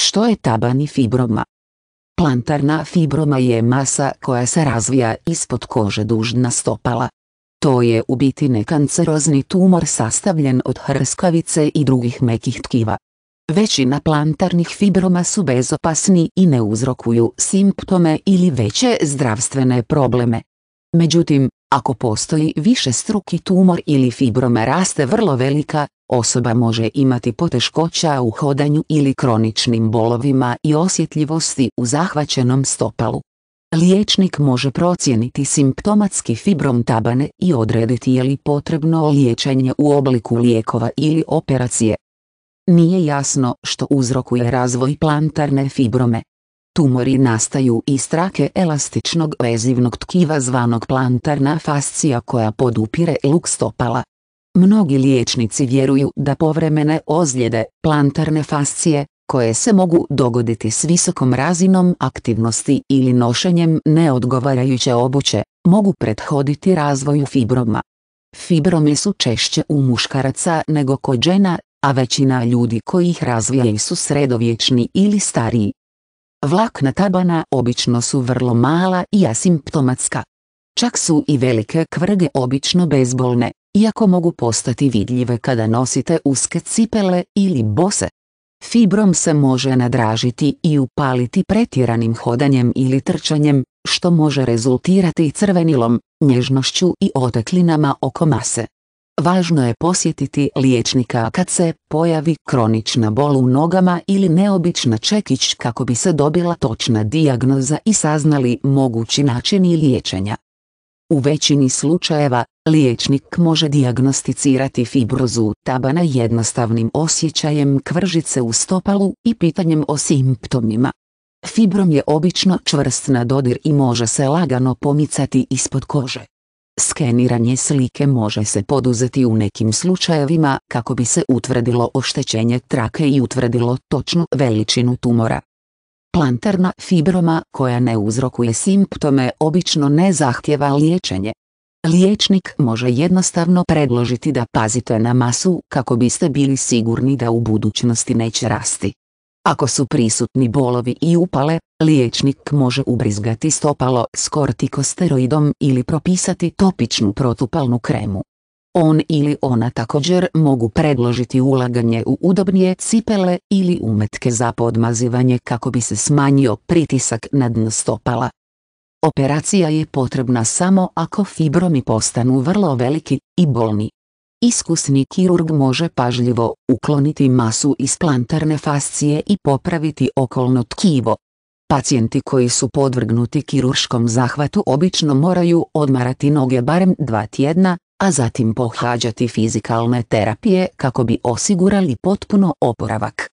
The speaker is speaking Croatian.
Što je tabani fibroma? Plantarna fibroma je masa koja se razvija ispod kože dužna stopala. To je u biti nekancerozni tumor sastavljen od hrskavice i drugih mekih tkiva. Većina plantarnih fibroma su bezopasni i ne uzrokuju simptome ili veće zdravstvene probleme. Međutim, ako postoji više struki tumor ili fibroma raste vrlo velika Osoba može imati poteškoća u hodanju ili kroničnim bolovima i osjetljivosti u zahvaćenom stopalu. Liječnik može procijeniti simptomatski fibrom tabane i odrediti je li potrebno liječenje u obliku lijekova ili operacije. Nije jasno što uzrokuje razvoj plantarne fibrome. Tumori nastaju iz trake elastičnog vezivnog tkiva zvanog plantarna fascija koja podupire luk stopala. Mnogi liječnici vjeruju da povremene ozljede, plantarne fascije, koje se mogu dogoditi s visokom razinom aktivnosti ili nošenjem neodgovarajuće obuće, mogu prethoditi razvoju fibroma. Fibromi su češće u muškaraca nego kod žena, a većina ljudi koji ih razvijaju su sredovječni ili stariji. Vlakna tabana obično su vrlo mala i asimptomatska. Čak su i velike kvrge obično bezbolne, iako mogu postati vidljive kada nosite uske cipele ili bose. Fibrom se može nadražiti i upaliti pretjeranim hodanjem ili trčanjem, što može rezultirati crvenilom, nježnošću i oteklinama oko mase. Važno je posjetiti liječnika kad se pojavi kronična bol u nogama ili neobična čekić kako bi se dobila točna dijagnoza i saznali mogući načini liječenja. U većini slučajeva, liječnik može diagnosticirati fibrozu tabana jednostavnim osjećajem kvržice u stopalu i pitanjem o simptomima. Fibrom je obično čvrst na dodir i može se lagano pomicati ispod kože. Skeniranje slike može se poduzeti u nekim slučajevima kako bi se utvrdilo oštećenje trake i utvrdilo točnu veličinu tumora. Plantarna fibroma koja ne uzrokuje simptome obično ne zahtjeva liječenje. Liječnik može jednostavno predložiti da pazite na masu kako biste bili sigurni da u budućnosti neće rasti. Ako su prisutni bolovi i upale, liječnik može ubrizgati stopalo s kortikosteroidom ili propisati topičnu protupalnu kremu. On ili ona također mogu predložiti ulaganje u udobnije cipele ili umetke za podmazivanje kako bi se smanjio pritisak na dno stopala. Operacija je potrebna samo ako fibromi postanu vrlo veliki i bolni. Iskusni kirurg može pažljivo ukloniti masu iz plantarne fascije i popraviti okolno tkivo. Pacijenti koji su podvrgnuti kirurškom zahvatu obično moraju odmarati noge barem dva tjedna, a zatim pohađati fizikalne terapije kako bi osigurali potpuno oporavak.